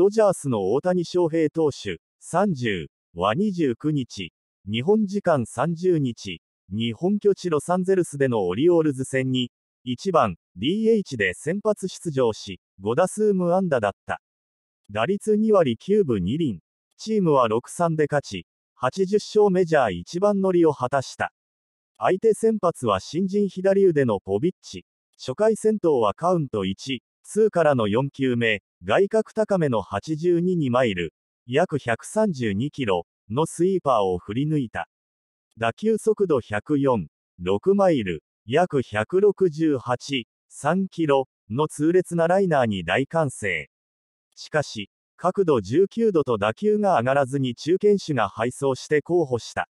ドジャースの大谷翔平投手、30は29日、日本時間30日、日本拠地ロサンゼルスでのオリオールズ戦に、1番 DH で先発出場し、5打数無安打だった。打率2割9分2厘。チームは6-3で勝ち、80勝メジャー一番乗りを果たした。相手先発は新人左腕のポビッチ。初回戦闘はカウント1、2からの4球目、外角高めの82にマイル、約132キロのスイーパーを振り抜いた。打球速度104、6マイル、約168、3キロの痛烈なライナーに大歓声。しかし、角度19度と打球が上がらずに中堅手が敗走して候補した。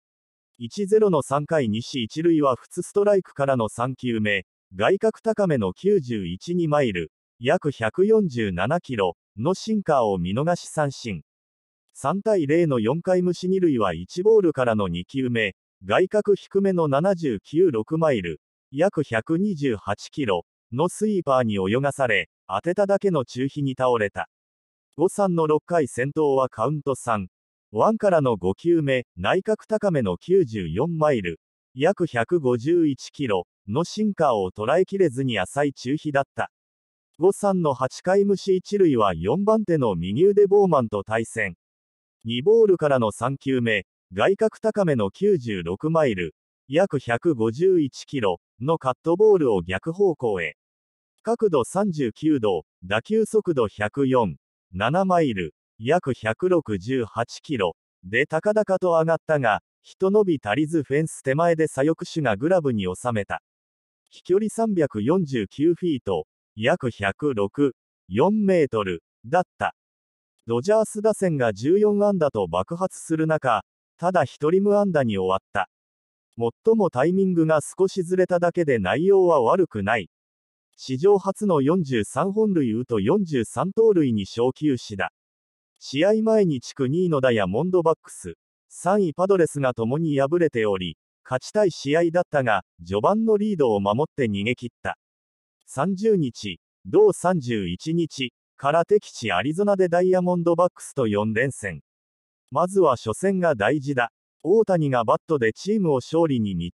1-0の3回西一塁は普通ストライクからの3球目、外角高めの91にマイル、約147キロのシンカーを見逃し三振。3対0の4回無視二塁は1ボールからの2球目、外角低めの796マイル、約128キロのスイーパーに泳がされ、当てただけの中飛に倒れた。5-3の6回先頭はカウント3。1からの5球目、内角高めの94マイル、約151キロのシンカーを捉えきれずに浅い中飛だった。5三の8回無視一塁は4番手の右腕ボーマンと対戦。2ボールからの3球目、外角高めの96マイル、約151キロのカットボールを逆方向へ。角度39度、打球速度104、7マイル、約168キロで高々と上がったが、人伸び足りずフェンス手前で左翼手がグラブに収めた。飛距離349フィート、約106、4メートルだった。ドジャース打線が14安打と爆発する中、ただ1人無安打に終わった。最もタイミングが少しずれただけで内容は悪くない。史上初の43本塁打と43盗塁に小休止だ。試合前に地区2位のダイヤモンドバックス、3位パドレスが共に敗れており、勝ちたい試合だったが、序盤のリードを守って逃げ切った。30日、同31日から敵地アリゾナでダイヤモンドバックスと4連戦。まずは初戦が大事だ。大谷がバットでチームを勝利に